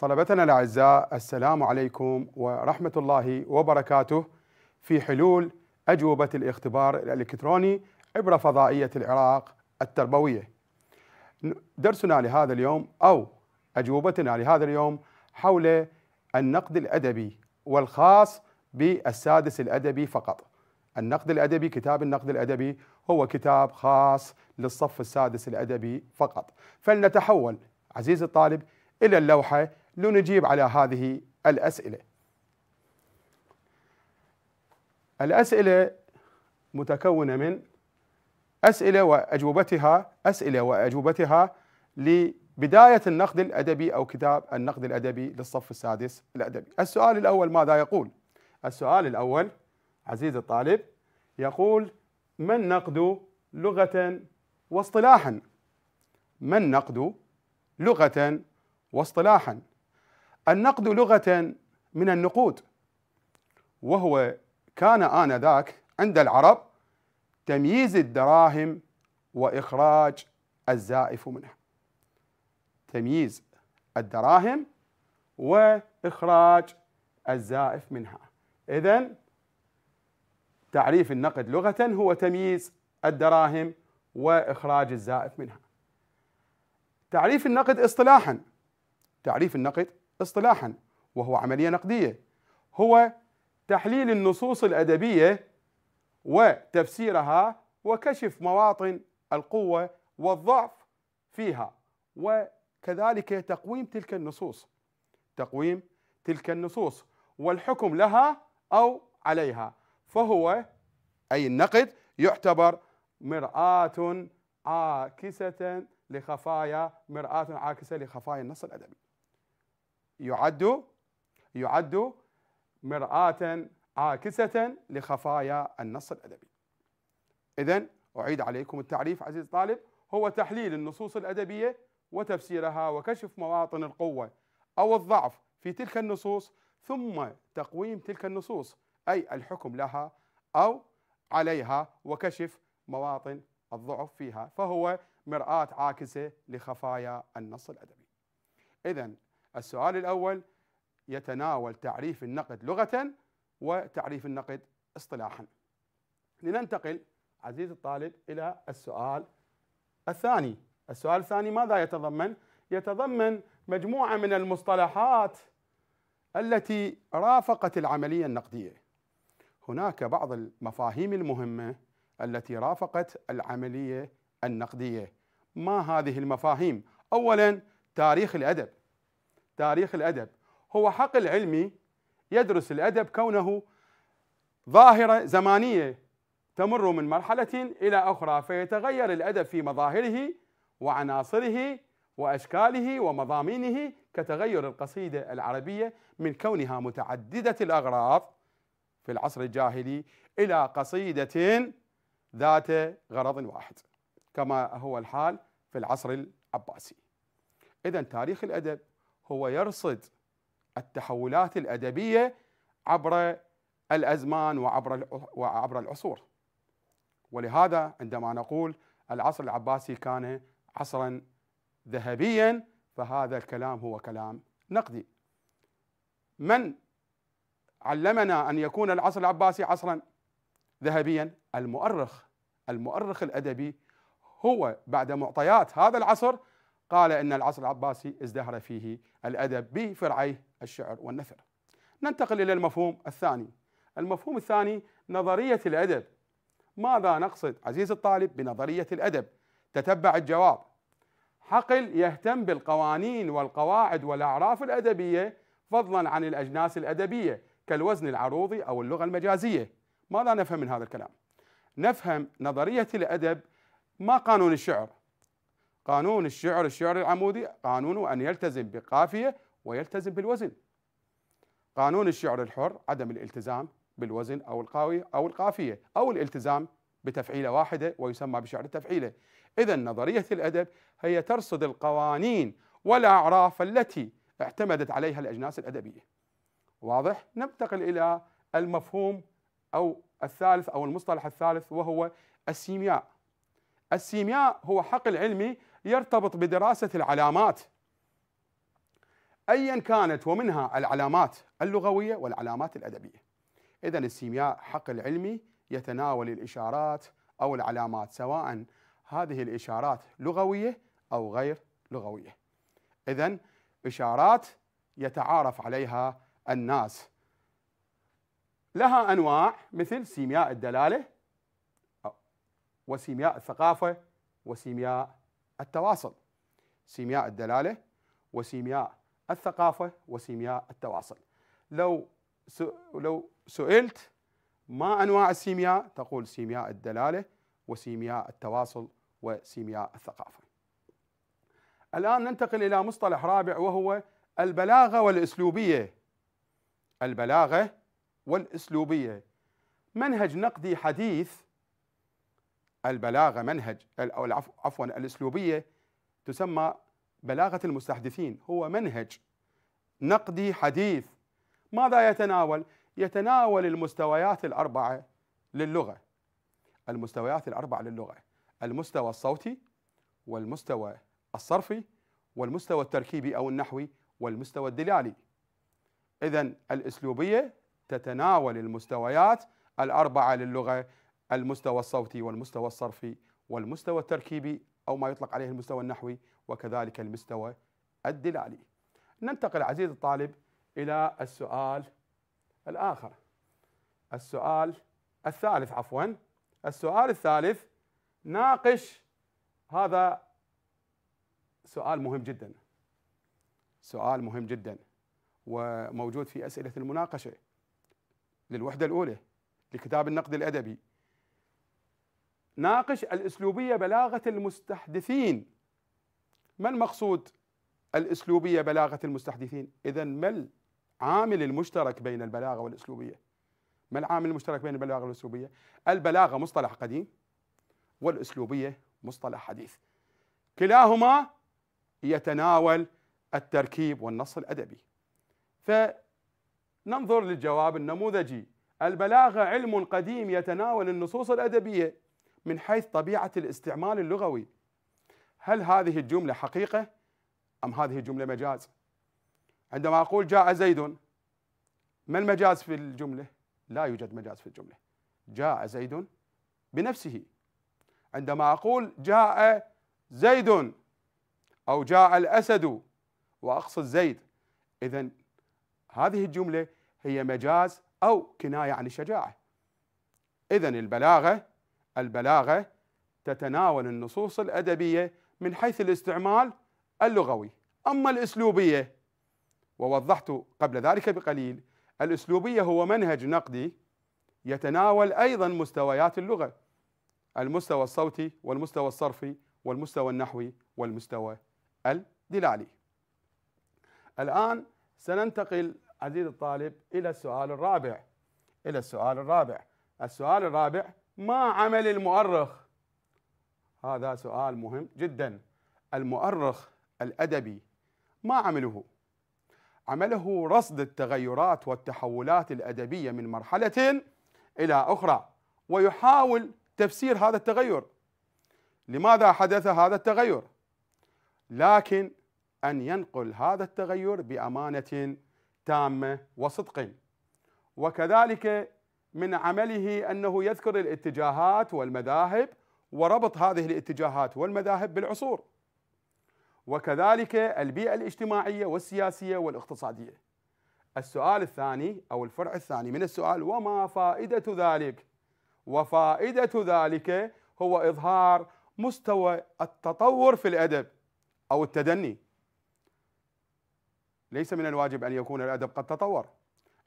طلبتنا الاعزاء السلام عليكم ورحمه الله وبركاته في حلول اجوبه الاختبار الالكتروني عبر فضائيه العراق التربويه. درسنا لهذا اليوم او اجوبتنا لهذا اليوم حول النقد الادبي والخاص بالسادس الادبي فقط. النقد الادبي كتاب النقد الادبي هو كتاب خاص للصف السادس الادبي فقط. فلنتحول عزيزي الطالب الى اللوحه لنجيب على هذه الأسئلة الأسئلة متكونة من أسئلة وأجوبتها أسئلة وأجوبتها لبداية النقد الأدبي أو كتاب النقد الأدبي للصف السادس الأدبي السؤال الأول ماذا يقول؟ السؤال الأول عزيزي الطالب يقول ما النقد لغة واصطلاحا؟ ما النقد لغة واصطلاحا؟ النقد لغة من النقود وهو كان آنذاك عند العرب تمييز الدراهم وإخراج الزائف منها تمييز الدراهم وإخراج الزائف منها إذا تعريف النقد لغة هو تمييز الدراهم وإخراج الزائف منها تعريف النقد اصطلاحا تعريف النقد اصطلاحا وهو عملية نقدية هو تحليل النصوص الأدبية وتفسيرها وكشف مواطن القوة والضعف فيها وكذلك تقويم تلك النصوص تقويم تلك النصوص والحكم لها أو عليها فهو أي النقد يعتبر مرآة عاكسة لخفايا مرآة عاكسة لخفايا النص الأدبي يعد يعد مرآة عاكسة لخفايا النص الأدبي إذا أعيد عليكم التعريف عزيز طالب هو تحليل النصوص الأدبية وتفسيرها وكشف مواطن القوة أو الضعف في تلك النصوص ثم تقويم تلك النصوص أي الحكم لها أو عليها وكشف مواطن الضعف فيها فهو مرآة عاكسة لخفايا النص الأدبي إذا السؤال الأول يتناول تعريف النقد لغة وتعريف النقد اصطلاحا لننتقل عزيزي الطالب إلى السؤال الثاني السؤال الثاني ماذا يتضمن؟ يتضمن مجموعة من المصطلحات التي رافقت العملية النقدية هناك بعض المفاهيم المهمة التي رافقت العملية النقدية ما هذه المفاهيم؟ أولا تاريخ الأدب تاريخ الأدب هو حق العلمي يدرس الأدب كونه ظاهرة زمانية تمر من مرحلة إلى أخرى فيتغير الأدب في مظاهره وعناصره وأشكاله ومضامينه كتغير القصيدة العربية من كونها متعددة الأغراض في العصر الجاهلي إلى قصيدة ذات غرض واحد كما هو الحال في العصر العباسي إذا تاريخ الأدب هو يرصد التحولات الادبيه عبر الازمان وعبر وعبر العصور ولهذا عندما نقول العصر العباسي كان عصرا ذهبيا فهذا الكلام هو كلام نقدي من علمنا ان يكون العصر العباسي عصرا ذهبيا المؤرخ المؤرخ الادبي هو بعد معطيات هذا العصر قال إن العصر العباسي ازدهر فيه الأدب بفرعيه الشعر والنثر ننتقل إلى المفهوم الثاني المفهوم الثاني نظرية الأدب ماذا نقصد عزيز الطالب بنظرية الأدب تتبع الجواب حقل يهتم بالقوانين والقواعد والأعراف الأدبية فضلا عن الأجناس الأدبية كالوزن العروضي أو اللغة المجازية ماذا نفهم من هذا الكلام؟ نفهم نظرية الأدب ما قانون الشعر قانون الشعر الشعر العمودي قانونه أن يلتزم بقافية ويلتزم بالوزن قانون الشعر الحر عدم الالتزام بالوزن أو القاوية أو القافية أو الالتزام بتفعيلة واحدة ويسمى بشعر التفعيلة إذا نظرية الأدب هي ترصد القوانين والأعراف التي اعتمدت عليها الأجناس الأدبية واضح؟ ننتقل إلى المفهوم أو الثالث أو المصطلح الثالث وهو السيمياء السيمياء هو حقل علمي يرتبط بدراسة العلامات أيا كانت ومنها العلامات اللغوية والعلامات الأدبية إذا السيمياء حق العلمي يتناول الإشارات أو العلامات سواء هذه الإشارات لغوية أو غير لغوية إذا إشارات يتعارف عليها الناس لها أنواع مثل سيمياء الدلالة وسيمياء الثقافة وسيمياء التواصل سيمياء الدلاله وسيمياء الثقافه وسيمياء التواصل لو لو سئلت ما انواع السيمياء تقول سيمياء الدلاله وسيمياء التواصل وسيمياء الثقافه الان ننتقل الى مصطلح رابع وهو البلاغه والاسلوبيه البلاغه والاسلوبيه منهج نقدي حديث البلاغة منهج أو عفوا الأسلوبية تسمى بلاغة المستحدثين هو منهج نقدي حديث ماذا يتناول؟ يتناول المستويات الأربعة للغة المستويات الأربعة للغة المستوى الصوتي والمستوى الصرفي والمستوى التركيبي أو النحوي والمستوى الدلالي إذا الأسلوبية تتناول المستويات الأربعة للغة المستوى الصوتي والمستوى الصرفي والمستوى التركيبي أو ما يطلق عليه المستوى النحوي وكذلك المستوى الدلالي ننتقل عزيزي الطالب إلى السؤال الآخر السؤال الثالث عفوا السؤال الثالث ناقش هذا سؤال مهم جدا سؤال مهم جدا وموجود في أسئلة المناقشة للوحدة الأولى لكتاب النقد الأدبي ناقش الاسلوبيه بلاغه المستحدثين ما المقصود الاسلوبيه بلاغه المستحدثين اذا ما العامل المشترك بين البلاغه والاسلوبيه ما العامل المشترك بين البلاغه والاسلوبيه البلاغه مصطلح قديم والاسلوبيه مصطلح حديث كلاهما يتناول التركيب والنص الادبي فننظر للجواب النموذجي البلاغه علم قديم يتناول النصوص الادبيه من حيث طبيعة الاستعمال اللغوي هل هذه الجملة حقيقة أم هذه الجملة مجاز عندما أقول جاء زيد ما المجاز في الجملة لا يوجد مجاز في الجملة جاء زيد بنفسه عندما أقول جاء زيد أو جاء الأسد وأقصد زيد إذا هذه الجملة هي مجاز أو كناية عن الشجاعة إذا البلاغة البلاغه تتناول النصوص الادبيه من حيث الاستعمال اللغوي، اما الاسلوبيه ووضحت قبل ذلك بقليل الاسلوبيه هو منهج نقدي يتناول ايضا مستويات اللغه المستوى الصوتي والمستوى الصرفي والمستوى النحوي والمستوى الدلالي. الان سننتقل عزيزي الطالب الى السؤال الرابع الى السؤال الرابع، السؤال الرابع ما عمل المؤرخ هذا سؤال مهم جدا المؤرخ الأدبي ما عمله عمله رصد التغيرات والتحولات الأدبية من مرحلة إلى أخرى ويحاول تفسير هذا التغير لماذا حدث هذا التغير لكن أن ينقل هذا التغير بأمانة تامة وصدق وكذلك من عمله أنه يذكر الاتجاهات والمذاهب وربط هذه الاتجاهات والمذاهب بالعصور وكذلك البيئة الاجتماعية والسياسية والاقتصادية السؤال الثاني أو الفرع الثاني من السؤال وما فائدة ذلك وفائدة ذلك هو إظهار مستوى التطور في الأدب أو التدني ليس من الواجب أن يكون الأدب قد تطور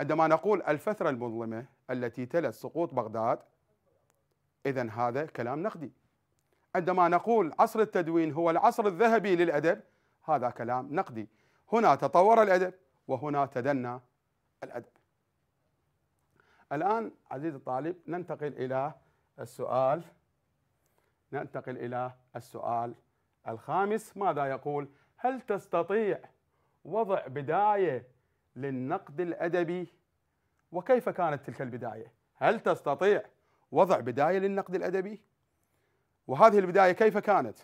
عندما نقول الفترة المظلمة التي تلت سقوط بغداد إذا هذا كلام نقدي عندما نقول عصر التدوين هو العصر الذهبي للأدب هذا كلام نقدي هنا تطور الأدب وهنا تدنى الأدب الآن عزيزي الطالب ننتقل إلى السؤال ننتقل إلى السؤال الخامس ماذا يقول هل تستطيع وضع بداية للنقد الأدبي وكيف كانت تلك البداية؟ هل تستطيع وضع بداية للنقد الأدبي؟ وهذه البداية كيف كانت؟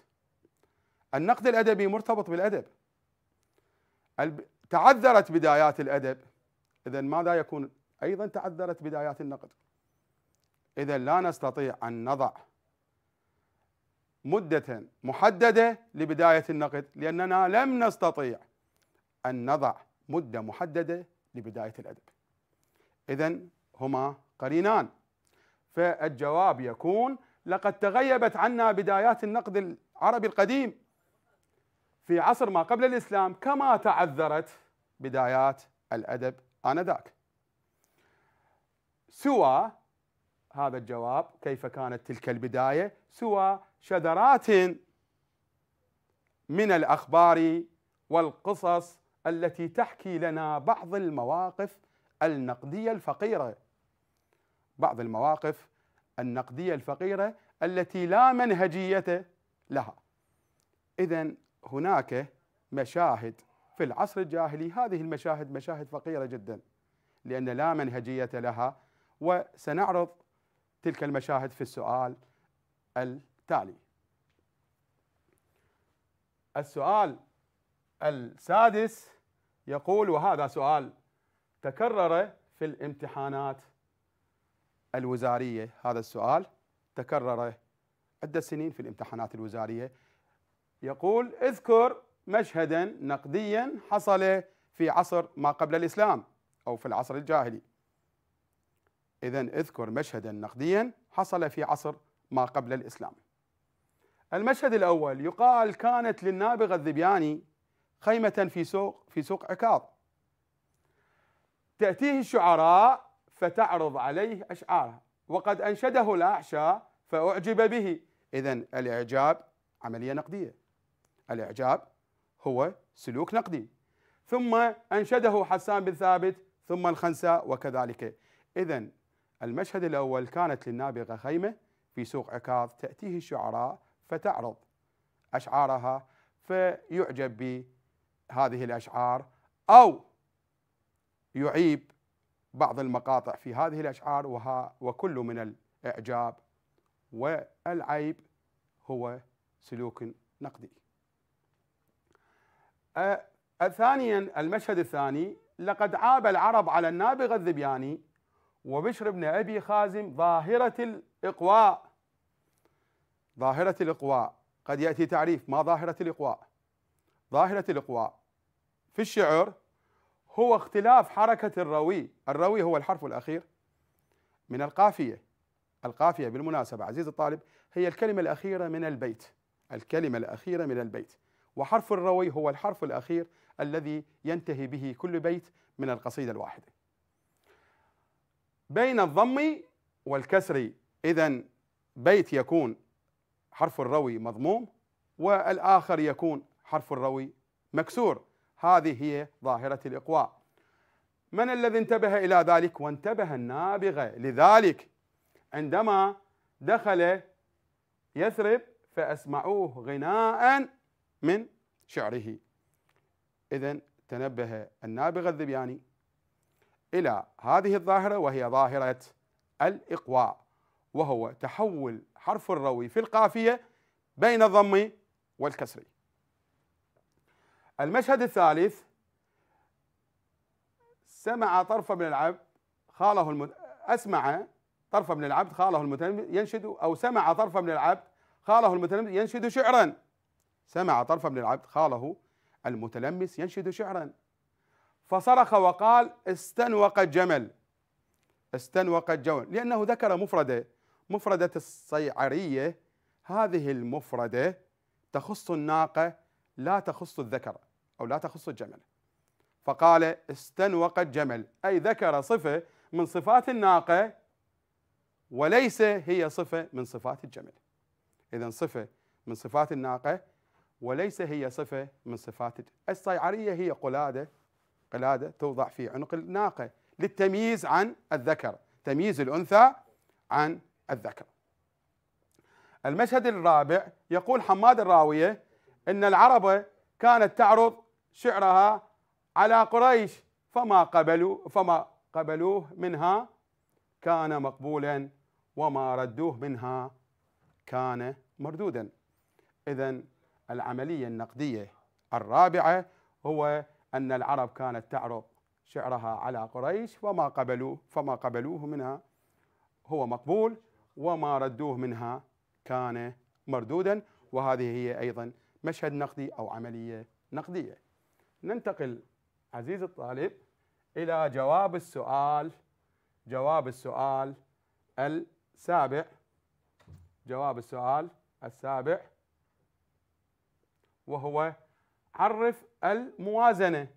النقد الأدبي مرتبط بالأدب تعذرت بدايات الأدب إذا ماذا يكون؟ أيضا تعذرت بدايات النقد إذا لا نستطيع أن نضع مدة محددة لبداية النقد لأننا لم نستطيع أن نضع مدة محددة لبداية الأدب إذا هما قرينان فالجواب يكون لقد تغيبت عنا بدايات النقد العربي القديم في عصر ما قبل الإسلام كما تعذرت بدايات الأدب آنذاك سوى هذا الجواب كيف كانت تلك البداية سوى شذرات من الأخبار والقصص التي تحكي لنا بعض المواقف النقديه الفقيره بعض المواقف النقديه الفقيره التي لا منهجيه لها اذا هناك مشاهد في العصر الجاهلي هذه المشاهد مشاهد فقيره جدا لان لا منهجيه لها وسنعرض تلك المشاهد في السؤال التالي السؤال السادس يقول وهذا سؤال تكرر في الامتحانات الوزارية هذا السؤال تكرر عدة سنين في الامتحانات الوزارية يقول اذكر مشهدا نقديا حصل في عصر ما قبل الإسلام أو في العصر الجاهلي إذا اذكر مشهدا نقديا حصل في عصر ما قبل الإسلام المشهد الأول يقال كانت للنابغة الذبياني خيمة في سوق في سوق عكاظ تأتيه الشعراء فتعرض عليه أشعارها وقد أنشده الأعشى فأعجب به إذا الإعجاب عملية نقدية الإعجاب هو سلوك نقدي ثم أنشده حسان بن ثابت ثم الخنساء وكذلك إذا المشهد الأول كانت للنابغة خيمة في سوق عكاظ تأتيه الشعراء فتعرض أشعارها فيعجب هذه الاشعار او يعيب بعض المقاطع في هذه الاشعار وها وكل من الاعجاب والعيب هو سلوك نقدي. ثانيا المشهد الثاني لقد عاب العرب على النابغه الذبياني وبشر بن ابي خازم ظاهره الاقواء ظاهره الاقواء قد ياتي تعريف ما ظاهره الاقواء ظاهرة الإقواء في الشعر هو اختلاف حركة الروي الروي هو الحرف الأخير من القافية القافية بالمناسبة عزيزي الطالب هي الكلمة الأخيرة من البيت الكلمة الأخيرة من البيت وحرف الروي هو الحرف الأخير الذي ينتهي به كل بيت من القصيدة الواحدة بين الضم والكسر إذا بيت يكون حرف الروي مضموم والآخر يكون حرف الروي مكسور هذه هي ظاهرة الإقواء من الذي انتبه إلى ذلك وانتبه النابغة لذلك عندما دخل يثرب فأسمعوه غناء من شعره إذا تنبه النابغة الذبياني إلى هذه الظاهرة وهي ظاهرة الإقواء وهو تحول حرف الروي في القافية بين الضم والكسر المشهد الثالث سمع طرف من العبد خاله المت... أسمع طرف من العبد خاله المتلمذ ينشد أو سمع طرف من العبد خاله المتلمذ ينشد شعرا سمع طرف من العبد خاله المتلمس ينشد شعرا فصرخ وقال استنوق الجمل استنوق الجمل لأنه ذكر مفردة مفردة الصيعرية هذه المفردة تخص الناقة لا تخص الذكر أو لا تخص الجمل فقال استنوق جمل أي ذكر صفة من صفات الناقة وليس هي صفة من صفات الجمل إذا صفة من صفات الناقة وليس هي صفة من صفات الصيعرية هي قلادة قلادة توضع في عنق الناقة للتمييز عن الذكر تمييز الأنثى عن الذكر المشهد الرابع يقول حماد الراوية إن العرب كانت تعرض شعرها على قريش فما قبلوا فما قبلوه منها كان مقبولا وما ردوه منها كان مردودا اذا العمليه النقديه الرابعه هو ان العرب كانت تعرض شعرها على قريش وما قبلوه فما قبلوه منها هو مقبول وما ردوه منها كان مردودا وهذه هي ايضا مشهد نقدي او عمليه نقديه ننتقل عزيزي الطالب إلى جواب السؤال جواب السؤال السابع جواب السؤال السابع وهو عرف الموازنة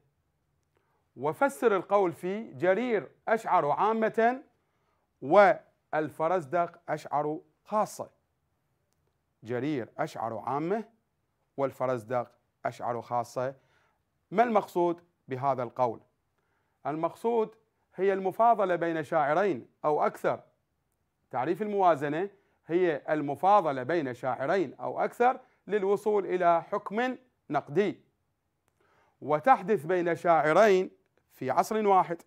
وفسر القول في جرير أشعر عامة والفرزدق أشعر خاصة جرير أشعر عامة والفرزدق أشعر خاصة ما المقصود بهذا القول؟ المقصود هي المفاضلة بين شاعرين أو أكثر تعريف الموازنة هي المفاضلة بين شاعرين أو أكثر للوصول إلى حكم نقدي وتحدث بين شاعرين في عصر واحد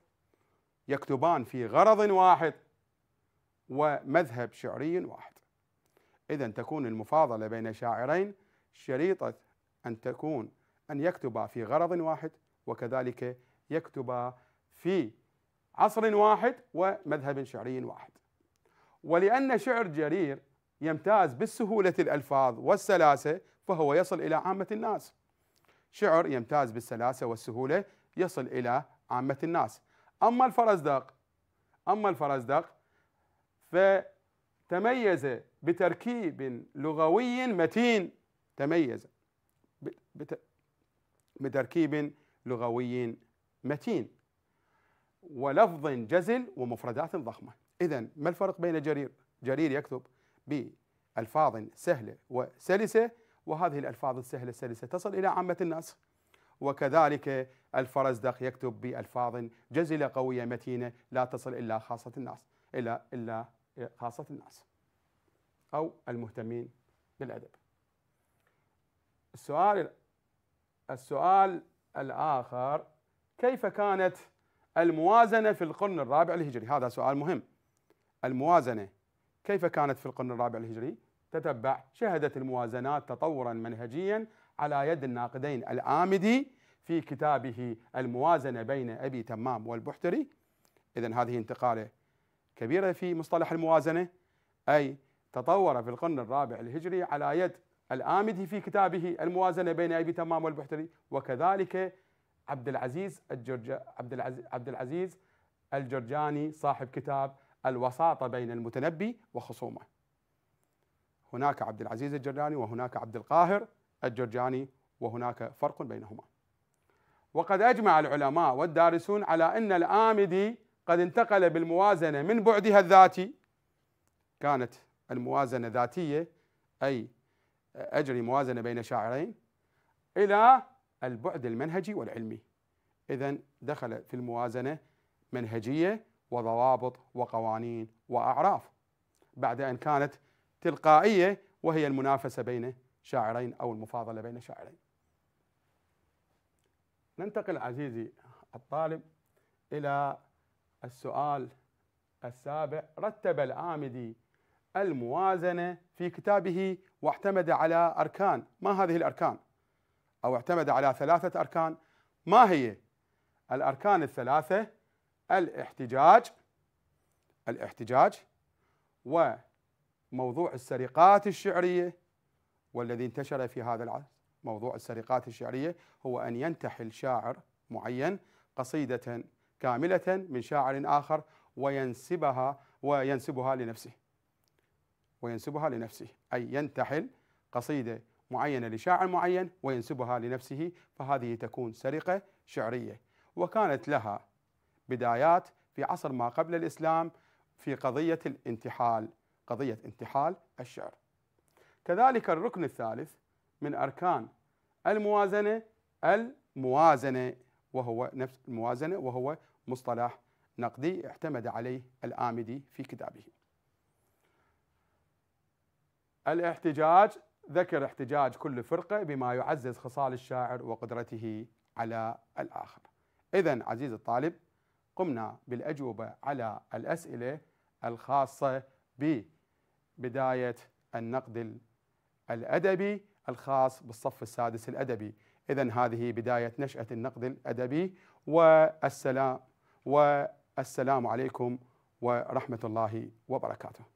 يكتبان في غرض واحد ومذهب شعري واحد إذا تكون المفاضلة بين شاعرين شريطة أن تكون أن يكتب في غرض واحد وكذلك يكتب في عصر واحد ومذهب شعري واحد ولأن شعر جرير يمتاز بالسهولة الألفاظ والسلاسة فهو يصل إلى عامة الناس شعر يمتاز بالسلاسة والسهولة يصل إلى عامة الناس أما الفرزدق أما الفرزدق فتميز بتركيب لغوي متين تميز بتركيب لغوي متين ولفظ جزل ومفردات ضخمة إذا ما الفرق بين جرير؟ جرير يكتب بألفاظ سهلة وسلسة وهذه الألفاظ السهلة السلسة تصل إلى عامة الناس وكذلك الفرزدق يكتب بألفاظ جزلة قوية متينة لا تصل إلا خاصة الناس إلا إلا خاصة الناس أو المهتمين بالأدب السؤال السؤال الآخر كيف كانت الموازنة في القرن الرابع الهجري هذا سؤال مهم الموازنة كيف كانت في القرن الرابع الهجري تتبع شهدت الموازنات تطورا منهجيا على يد الناقدين الآمدي في كتابه الموازنة بين أبي تمام والبحتري إذا هذه انتقالة كبيرة في مصطلح الموازنة أي تطور في القرن الرابع الهجري على يد الآمدي في كتابه الموازنة بين أبي تمام والبحتري وكذلك عبد العزيز الجرج عبد العزيز عبد العزيز الجرجاني صاحب كتاب الوساطة بين المتنبي وخصومه هناك عبد العزيز الجرجاني وهناك عبد القاهر الجرجاني وهناك فرق بينهما وقد أجمع العلماء والدارسون على أن الآمدي قد انتقل بالموازنة من بعدها الذاتي كانت الموازنة ذاتية أي أجري موازنة بين شاعرين إلى البعد المنهجي والعلمي إذا دخل في الموازنة منهجية وضوابط وقوانين وأعراف بعد أن كانت تلقائية وهي المنافسة بين شاعرين أو المفاضلة بين شاعرين ننتقل عزيزي الطالب إلى السؤال السابع رتب الآمدي الموازنة في كتابه واعتمد على أركان ما هذه الأركان؟ أو اعتمد على ثلاثة أركان ما هي؟ الأركان الثلاثة الاحتجاج الاحتجاج وموضوع السرقات الشعرية والذي انتشر في هذا العصر موضوع السرقات الشعرية هو أن ينتحل شاعر معين قصيدة كاملة من شاعر آخر وينسبها وينسبها لنفسه وينسبها لنفسه أي ينتحل قصيدة معينة لشاعر معين وينسبها لنفسه فهذه تكون سرقة شعرية وكانت لها بدايات في عصر ما قبل الإسلام في قضية الانتحال قضية انتحال الشعر كذلك الركن الثالث من أركان الموازنة الموازنة وهو نفس الموازنة وهو مصطلح نقدي اعتمد عليه الآمدي في كتابه الاحتجاج ذكر احتجاج كل فرقة بما يعزز خصال الشاعر وقدرته على الآخر إذا عزيز الطالب قمنا بالأجوبة على الأسئلة الخاصة ببداية النقد الأدبي الخاص بالصف السادس الأدبي إذا هذه بداية نشأة النقد الأدبي والسلام والسلام عليكم ورحمة الله وبركاته